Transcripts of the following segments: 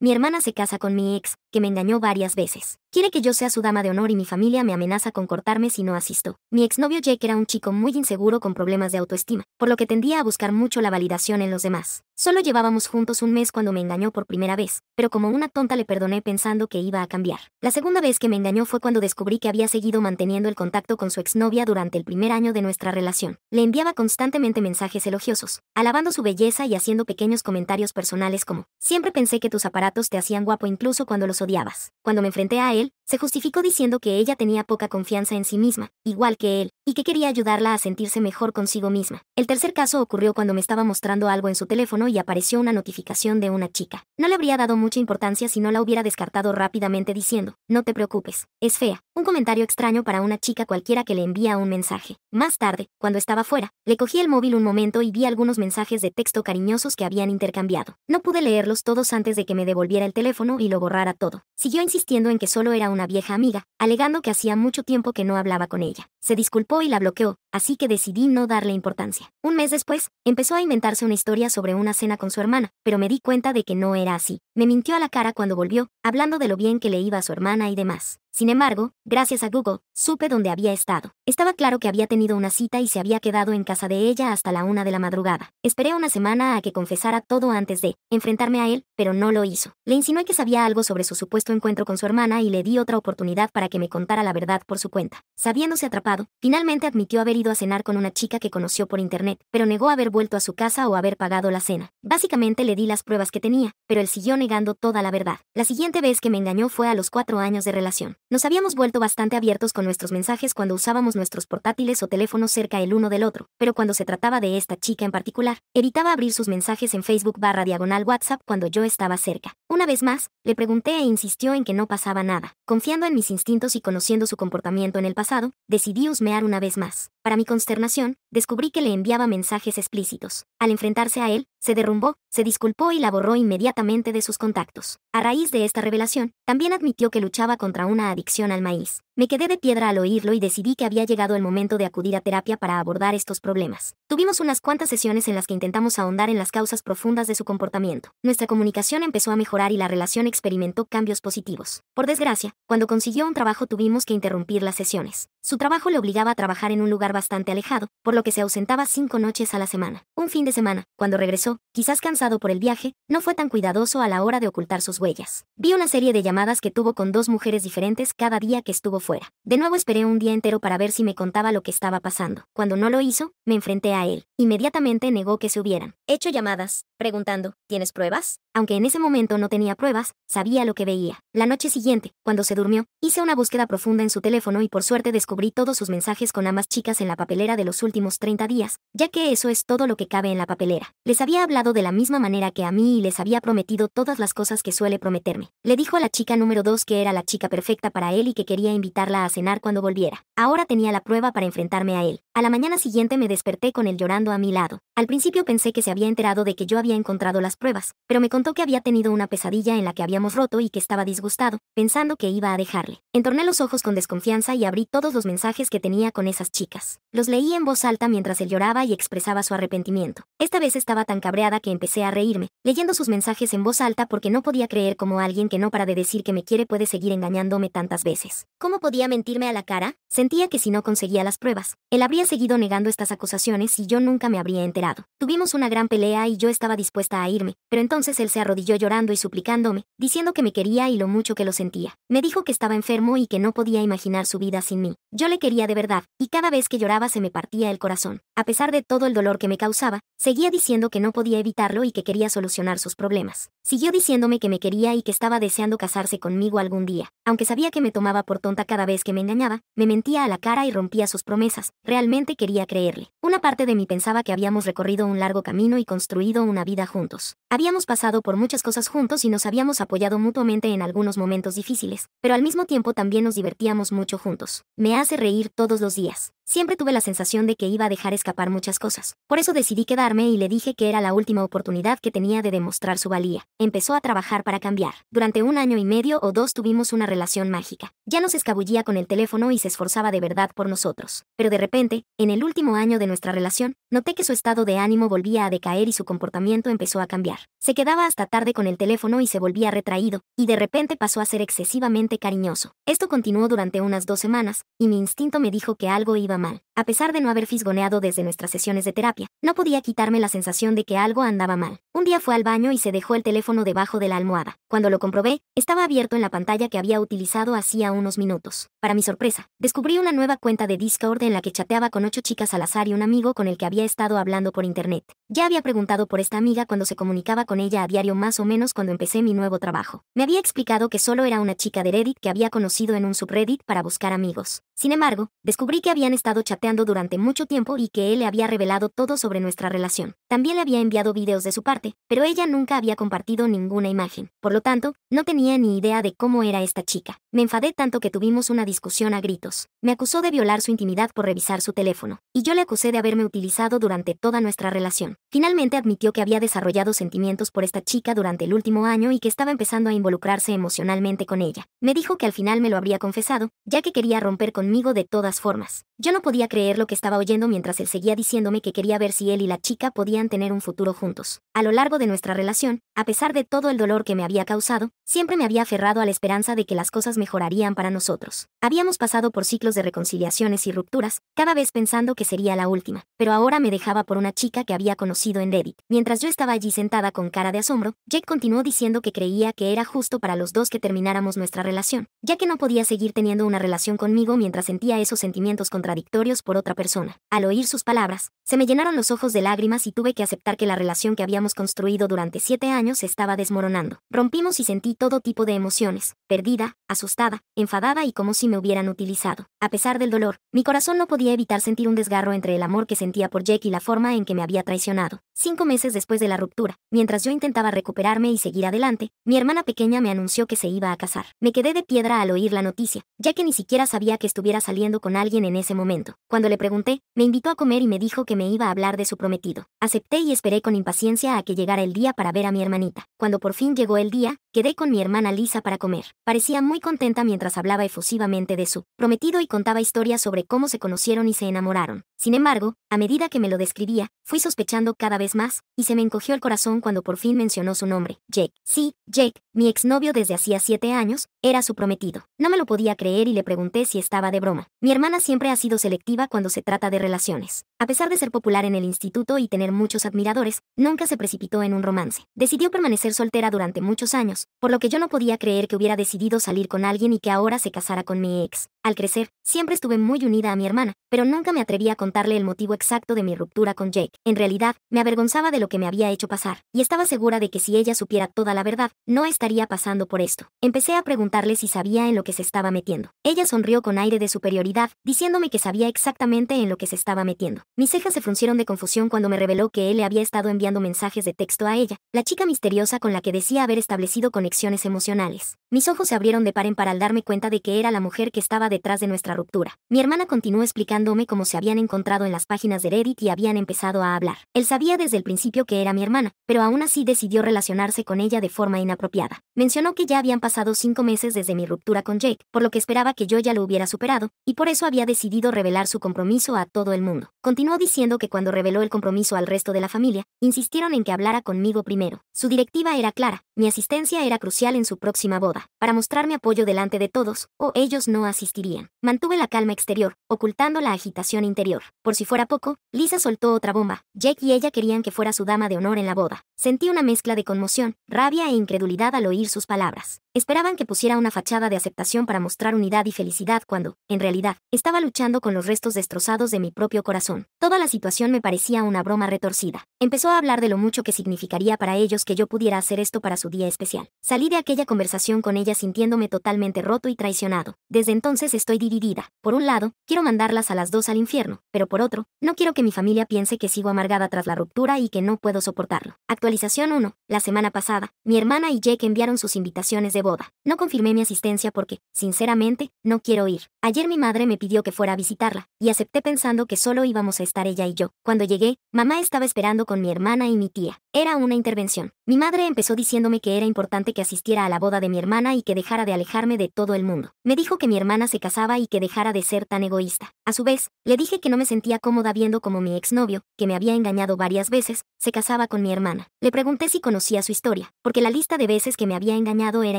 Mi hermana se casa con mi ex, que me engañó varias veces. Quiere que yo sea su dama de honor y mi familia me amenaza con cortarme si no asisto. Mi exnovio Jake era un chico muy inseguro con problemas de autoestima, por lo que tendía a buscar mucho la validación en los demás. Solo llevábamos juntos un mes cuando me engañó por primera vez, pero como una tonta le perdoné pensando que iba a cambiar. La segunda vez que me engañó fue cuando descubrí que había seguido manteniendo el contacto con su exnovia durante el primer año de nuestra relación. Le enviaba constantemente mensajes elogiosos, alabando su belleza y haciendo pequeños comentarios personales como, siempre pensé que tus aparatos te hacían guapo incluso cuando los odiabas. Cuando me enfrenté a él, él, se justificó diciendo que ella tenía poca confianza en sí misma, igual que él, y que quería ayudarla a sentirse mejor consigo misma. El tercer caso ocurrió cuando me estaba mostrando algo en su teléfono y apareció una notificación de una chica. No le habría dado mucha importancia si no la hubiera descartado rápidamente diciendo, no te preocupes, es fea. Un comentario extraño para una chica cualquiera que le envía un mensaje. Más tarde, cuando estaba fuera, le cogí el móvil un momento y vi algunos mensajes de texto cariñosos que habían intercambiado. No pude leerlos todos antes de que me devolviera el teléfono y lo borrara todo. Siguió insistiendo en que solo era una vieja amiga, alegando que hacía mucho tiempo que no hablaba con ella. Se disculpó y la bloqueó, así que decidí no darle importancia. Un mes después, empezó a inventarse una historia sobre una cena con su hermana, pero me di cuenta de que no era así. Me mintió a la cara cuando volvió, hablando de lo bien que le iba a su hermana y demás. Sin embargo, gracias a Google, supe dónde había estado. Estaba claro que había tenido una cita y se había quedado en casa de ella hasta la una de la madrugada. Esperé una semana a que confesara todo antes de enfrentarme a él, pero no lo hizo. Le insinué que sabía algo sobre su supuesto encuentro con su hermana y le di otra oportunidad para que me contara la verdad por su cuenta. Sabiéndose atrapado, finalmente admitió haber ido a cenar con una chica que conoció por internet, pero negó haber vuelto a su casa o haber pagado la cena. Básicamente le di las pruebas que tenía, pero él siguió negando toda la verdad. La siguiente vez que me engañó fue a los cuatro años de relación. Nos habíamos vuelto bastante abiertos con nuestros mensajes cuando usábamos nuestros portátiles o teléfonos cerca el uno del otro, pero cuando se trataba de esta chica en particular, evitaba abrir sus mensajes en Facebook barra diagonal WhatsApp cuando yo estaba cerca. Una vez más, le pregunté e insistió en que no pasaba nada. Confiando en mis instintos y conociendo su comportamiento en el pasado, decidí husmear una vez más. Para mi consternación, descubrí que le enviaba mensajes explícitos. Al enfrentarse a él, se derrumbó, se disculpó y la borró inmediatamente de sus contactos. A raíz de esta revelación, también admitió que luchaba contra una adicción al maíz. Me quedé de piedra al oírlo y decidí que había llegado el momento de acudir a terapia para abordar estos problemas. Tuvimos unas cuantas sesiones en las que intentamos ahondar en las causas profundas de su comportamiento. Nuestra comunicación empezó a mejorar y la relación experimentó cambios positivos. Por desgracia, cuando consiguió un trabajo tuvimos que interrumpir las sesiones. Su trabajo le obligaba a trabajar en un lugar bastante alejado, por lo que se ausentaba cinco noches a la semana. Un fin de semana, cuando regresó, quizás cansado por el viaje, no fue tan cuidadoso a la hora de ocultar sus huellas. Vi una serie de llamadas que tuvo con dos mujeres diferentes cada día que estuvo fuera. De nuevo esperé un día entero para ver si me contaba lo que estaba pasando. Cuando no lo hizo, me enfrenté a él. Inmediatamente negó que se hubieran hecho llamadas, preguntando, ¿tienes pruebas? Aunque en ese momento no tenía pruebas, sabía lo que veía. La noche siguiente, cuando se durmió, hice una búsqueda profunda en su teléfono y por suerte descubrí todos sus mensajes con ambas chicas en la papelera de los últimos 30 días, ya que eso es todo lo que cabe en la papelera. Les había hablado de la misma manera que a mí y les había prometido todas las cosas que suele prometerme. Le dijo a la chica número 2 que era la chica perfecta para él y que quería invitarla a cenar cuando volviera. Ahora tenía la prueba para enfrentarme a él. A la mañana siguiente me desperté con él llorando a mi lado. Al principio pensé que se había enterado de que yo había encontrado las pruebas, pero me contó que había tenido una pesadilla en la que habíamos roto y que estaba disgustado, pensando que iba a dejarle. Entorné los ojos con desconfianza y abrí todos los mensajes que tenía con esas chicas. Los leí en voz alta mientras él lloraba y expresaba su arrepentimiento. Esta vez estaba tan cabreada que empecé a reírme, leyendo sus mensajes en voz alta porque no podía creer cómo alguien que no para de decir que me quiere puede seguir engañándome tantas veces. ¿Cómo podía mentirme a la cara? Sentía que si no conseguía las pruebas, él habría seguido negando estas acusaciones y yo nunca me habría enterado. Tuvimos una gran pelea y yo estaba dispuesta a irme, pero entonces él se arrodilló llorando y suplicándome, diciendo que me quería y lo mucho que lo sentía. Me dijo que estaba enfermo y que no podía imaginar su vida sin mí. Yo le quería de verdad, y cada vez que lloraba se me partía el corazón. A pesar de todo el dolor que me causaba, seguía diciendo que no podía evitarlo y que quería solucionar sus problemas. Siguió diciéndome que me quería y que estaba deseando casarse conmigo algún día. Aunque sabía que me tomaba por tonta cada vez que me engañaba, me mentía a la cara y rompía sus promesas. Realmente quería creerle. Una parte de mí pensaba que habíamos recorrido un largo camino y construido una vida juntos. Habíamos pasado por muchas cosas juntos y nos habíamos apoyado mutuamente en algunos momentos difíciles, pero al mismo tiempo también nos divertíamos mucho juntos. Me hace reír todos los días. Siempre tuve la sensación de que iba a dejar escapar muchas cosas. Por eso decidí quedarme y le dije que era la última oportunidad que tenía de demostrar su valía. Empezó a trabajar para cambiar. Durante un año y medio o dos tuvimos una relación mágica. Ya nos escabullía con el teléfono y se esforzaba de verdad por nosotros. Pero de repente, en el último año de nuestra relación, noté que su estado de ánimo volvía a decaer y su comportamiento empezó a cambiar. Se quedaba hasta tarde con el teléfono y se volvía retraído, y de repente pasó a ser excesivamente cariñoso. Esto continuó durante unas dos semanas, y mi instinto me dijo que algo iba a mal. a pesar de no haber fisgoneado desde nuestras sesiones de terapia, no podía quitarme la sensación de que algo andaba mal. Un día fue al baño y se dejó el teléfono debajo de la almohada. Cuando lo comprobé, estaba abierto en la pantalla que había utilizado hacía unos minutos. Para mi sorpresa, descubrí una nueva cuenta de Discord en la que chateaba con ocho chicas al azar y un amigo con el que había estado hablando por internet. Ya había preguntado por esta amiga cuando se comunicaba con ella a diario más o menos cuando empecé mi nuevo trabajo. Me había explicado que solo era una chica de Reddit que había conocido en un subreddit para buscar amigos. Sin embargo, descubrí que habían estado chateando durante mucho tiempo y que él le había revelado todo sobre nuestra relación. También le había enviado videos de su parte, pero ella nunca había compartido ninguna imagen. Por lo tanto, no tenía ni idea de cómo era esta chica. Me enfadé tanto que tuvimos una discusión a gritos. Me acusó de violar su intimidad por revisar su teléfono, y yo le acusé de haberme utilizado durante toda nuestra relación. Finalmente admitió que había desarrollado sentimientos por esta chica durante el último año y que estaba empezando a involucrarse emocionalmente con ella. Me dijo que al final me lo habría confesado, ya que quería romper conmigo de todas formas. Yo no podía creer creer lo que estaba oyendo mientras él seguía diciéndome que quería ver si él y la chica podían tener un futuro juntos. A lo largo de nuestra relación, a pesar de todo el dolor que me había causado, siempre me había aferrado a la esperanza de que las cosas mejorarían para nosotros. Habíamos pasado por ciclos de reconciliaciones y rupturas, cada vez pensando que sería la última, pero ahora me dejaba por una chica que había conocido en Reddit. Mientras yo estaba allí sentada con cara de asombro, Jake continuó diciendo que creía que era justo para los dos que termináramos nuestra relación, ya que no podía seguir teniendo una relación conmigo mientras sentía esos sentimientos contradictorios por otra persona. Al oír sus palabras, se me llenaron los ojos de lágrimas y tuve que aceptar que la relación que habíamos construido durante siete años se estaba desmoronando. Rompimos y sentí todo tipo de emociones, perdida, asustada, enfadada y como si me hubieran utilizado. A pesar del dolor, mi corazón no podía evitar sentir un desgarro entre el amor que sentía por Jack y la forma en que me había traicionado. Cinco meses después de la ruptura, mientras yo intentaba recuperarme y seguir adelante, mi hermana pequeña me anunció que se iba a casar. Me quedé de piedra al oír la noticia, ya que ni siquiera sabía que estuviera saliendo con alguien en ese momento. Cuando le pregunté, me invitó a comer y me dijo que me iba a hablar de su prometido. Acepté y esperé con impaciencia a que llegara el día para ver a mi hermanita. Cuando por fin llegó el día, quedé con mi hermana Lisa para comer. Parecía muy contenta mientras hablaba efusivamente de su prometido y contaba historias sobre cómo se conocieron y se enamoraron. Sin embargo, a medida que me lo describía, fui sospechando cada vez más, y se me encogió el corazón cuando por fin mencionó su nombre, Jake. Sí, Jake, mi exnovio desde hacía siete años, era su prometido. No me lo podía creer y le pregunté si estaba de broma. Mi hermana siempre ha sido selectiva cuando se trata de relaciones. A pesar de ser popular en el instituto y tener muchos admiradores, nunca se precipitó en un romance. Decidió permanecer soltera durante muchos años, por lo que yo no podía creer que hubiera decidido salir con alguien y que ahora se casara con mi ex. Al crecer, siempre estuve muy unida a mi hermana, pero nunca me atreví a contarle el motivo exacto de mi ruptura con Jake. En realidad, me avergonzaba de lo que me había hecho pasar, y estaba segura de que si ella supiera toda la verdad, no estaría pasando por esto. Empecé a preguntarle si sabía en lo que se estaba metiendo. Ella sonrió con aire de superioridad, diciéndome que sabía exactamente en lo que se estaba metiendo. Mis cejas se fruncieron de confusión cuando me reveló que él le había estado enviando mensajes de texto a ella, la chica misteriosa con la que decía haber establecido conexiones emocionales. Mis ojos se abrieron de par en par al darme cuenta de que era la mujer que estaba de detrás de nuestra ruptura. Mi hermana continuó explicándome cómo se habían encontrado en las páginas de Reddit y habían empezado a hablar. Él sabía desde el principio que era mi hermana, pero aún así decidió relacionarse con ella de forma inapropiada. Mencionó que ya habían pasado cinco meses desde mi ruptura con Jake, por lo que esperaba que yo ya lo hubiera superado, y por eso había decidido revelar su compromiso a todo el mundo. Continuó diciendo que cuando reveló el compromiso al resto de la familia, insistieron en que hablara conmigo primero. Su directiva era clara, mi asistencia era crucial en su próxima boda, para mostrarme apoyo delante de todos, o ellos no asistirían. Mantuve la calma exterior, ocultando la agitación interior. Por si fuera poco, Lisa soltó otra bomba. Jake y ella querían que fuera su dama de honor en la boda. Sentí una mezcla de conmoción, rabia e incredulidad al oír sus palabras. Esperaban que pusiera una fachada de aceptación para mostrar unidad y felicidad cuando, en realidad, estaba luchando con los restos destrozados de mi propio corazón. Toda la situación me parecía una broma retorcida. Empezó a hablar de lo mucho que significaría para ellos que yo pudiera hacer esto para su día especial. Salí de aquella conversación con ella sintiéndome totalmente roto y traicionado. Desde entonces estoy dividida. Por un lado, quiero mandarlas a las dos al infierno, pero por otro, no quiero que mi familia piense que sigo amargada tras la ruptura y que no puedo soportarlo. Actualización 1. La semana pasada, mi hermana y Jake enviaron sus invitaciones de boda. No confirmé mi asistencia porque, sinceramente, no quiero ir. Ayer mi madre me pidió que fuera a visitarla, y acepté pensando que solo íbamos a estar ella y yo. Cuando llegué, mamá estaba esperando con mi hermana y mi tía. Era una intervención. Mi madre empezó diciéndome que era importante que asistiera a la boda de mi hermana y que dejara de alejarme de todo el mundo. Me dijo que mi hermana se casaba y que dejara de ser tan egoísta. A su vez, le dije que no me sentía cómoda viendo cómo mi exnovio, que me había engañado varias veces, se casaba con mi hermana. Le pregunté si conocía su historia, porque la lista de veces que me había engañado era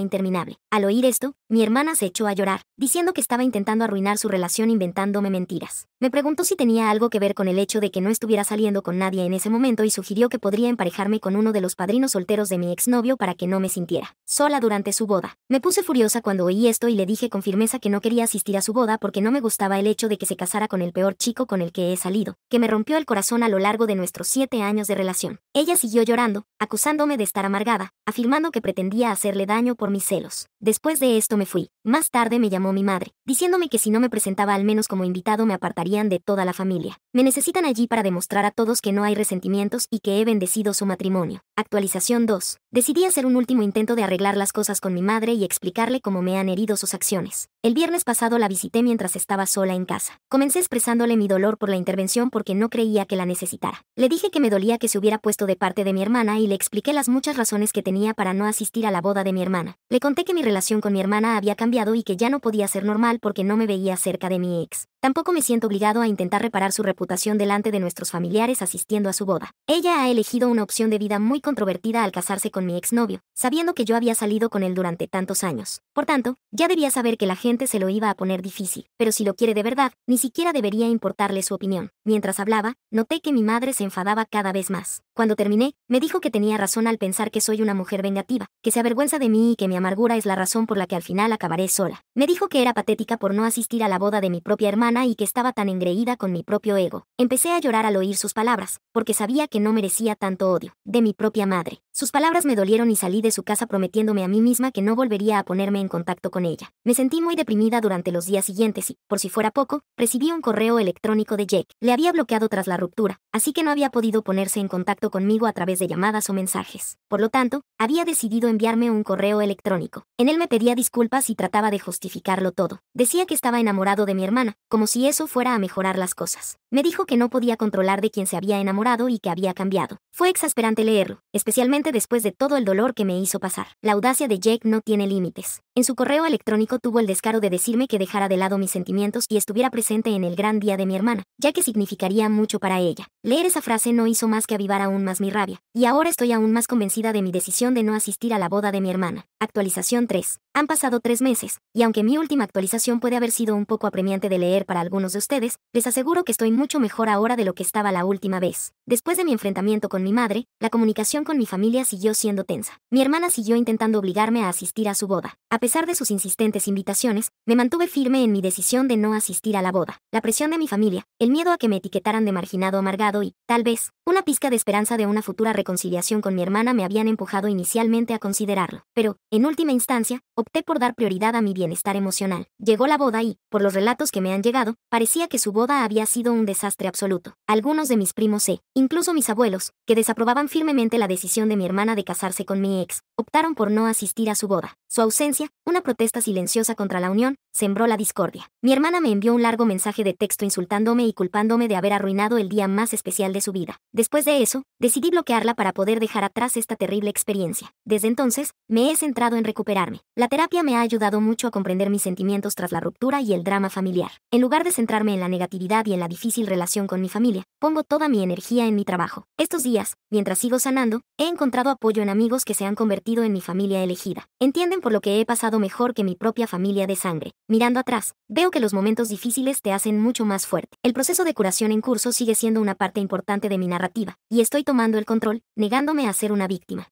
interminable. Al oír esto, mi hermana se echó a llorar, diciendo que estaba intentando arruinar su relación inventándome mentiras. Me preguntó si tenía algo que ver con el hecho de que no estuviera saliendo con nadie en ese momento y sugirió que podría emparejarme con uno de los padrinos solteros de mi exnovio para que no me sintiera sola durante su boda. Me puse furiosa cuando oí esto y le dije con firmeza que no quería asistir a su boda porque no me gustaba el hecho de que se casara con el peor chico con el que he salido, que me rompió el corazón a lo largo de nuestros siete años de relación. Ella siguió llorando, acusándome de estar amargada, afirmando que pretendía hacerle daño por mis celos. Después de esto me fui. Más tarde me llamó mi madre, diciéndome que si no me presentaba al menos como invitado me apartarían de toda la familia. Me necesitan allí para demostrar a todos que no hay resentimientos y que he bendecido su matrimonio. Actualización 2. Decidí hacer un último intento de arreglar las cosas con mi madre y explicarle cómo me han herido sus acciones. El viernes pasado la visité mientras estaba sola en casa. Comencé expresándole mi dolor por la intervención porque no creía que la necesitara. Le dije que me dolía que se hubiera puesto de parte de mi hermana y le expliqué las muchas razones que tenía para no asistir a la boda de mi hermana. Le conté que mi relación con mi hermana había cambiado y que ya no podía ser normal porque no me veía cerca de mi ex. Tampoco me siento obligado a intentar reparar su reputación delante de nuestros familiares asistiendo a su boda. Ella ha elegido una opción de vida muy controvertida al casarse con mi exnovio, sabiendo que yo había salido con él durante tantos años. Por tanto, ya debía saber que la gente se lo iba a poner difícil, pero si lo quiere de verdad, ni siquiera debería importarle su opinión. Mientras hablaba, noté que mi madre se enfadaba cada vez más. Cuando terminé, me dijo que tenía razón al pensar que soy una mujer vengativa, que se avergüenza de mí y que mi amargura es la razón por la que al final acabaré sola. Me dijo que era patética por no asistir a la boda de mi propia hermana y que estaba tan engreída con mi propio ego. Empecé a llorar al oír sus palabras, porque sabía que no merecía tanto odio, de mi propia madre. Sus palabras me dolieron y salí de su casa prometiéndome a mí misma que no volvería a ponerme en contacto con ella. Me sentí muy deprimida durante los días siguientes y, por si fuera poco, recibí un correo electrónico de Jake. Le había bloqueado tras la ruptura, así que no había podido ponerse en contacto conmigo a través de llamadas o mensajes. Por lo tanto, había decidido enviarme un correo electrónico. En él me pedía disculpas y trataba de justificarlo todo. Decía que estaba enamorado de mi hermana, como si eso fuera a mejorar las cosas. Me dijo que no podía controlar de quién se había enamorado y que había cambiado. Fue exasperante leerlo, especialmente después de todo el dolor que me hizo pasar. La audacia de Jake no tiene límites. En su correo electrónico tuvo el descaro de decirme que dejara de lado mis sentimientos y estuviera presente en el gran día de mi hermana, ya que significaría mucho para ella. Leer esa frase no hizo más que avivar aún más mi rabia, y ahora estoy aún más convencida de mi decisión de no asistir a la boda de mi hermana. Actualización 3. Han pasado tres meses, y aunque mi última actualización puede haber sido un poco apremiante de leer para algunos de ustedes, les aseguro que estoy mucho mejor ahora de lo que estaba la última vez. Después de mi enfrentamiento con mi madre, la comunicación con mi familia siguió siendo tensa. Mi hermana siguió intentando obligarme a asistir a su boda. A pesar de sus insistentes invitaciones, me mantuve firme en mi decisión de no asistir a la boda. La presión de mi familia, el miedo a que me etiquetaran de marginado amargado y, tal vez, una pizca de esperanza de una futura reconciliación con mi hermana me habían empujado inicialmente a considerarlo, pero, en última instancia, opté por dar prioridad a mi bienestar emocional. Llegó la boda y, por los relatos que me han llegado, parecía que su boda había sido un desastre absoluto. Algunos de mis primos e, incluso mis abuelos, que desaprobaban firmemente la decisión de mi hermana de casarse con mi ex, optaron por no asistir a su boda. Su ausencia, una protesta silenciosa contra la unión, sembró la discordia. Mi hermana me envió un largo mensaje de texto insultándome y culpándome de haber arruinado el día más especial de su vida. Después de eso, decidí bloquearla para poder dejar atrás esta terrible experiencia. Desde entonces, me he centrado en recuperarme. La terapia me ha ayudado mucho a comprender mis sentimientos tras la ruptura y el drama familiar. En lugar de centrarme en la negatividad y en la difícil relación con mi familia, pongo toda mi energía en mi trabajo. Estos días, mientras sigo sanando, he encontrado apoyo en amigos que se han convertido en mi familia elegida. Entienden por lo que he pasado mejor que mi propia familia de sangre. Mirando atrás, veo que los momentos difíciles te hacen mucho más fuerte. El proceso de curación en curso sigue siendo una parte importante de mi narrativa, y estoy tomando el control, negándome a ser una víctima.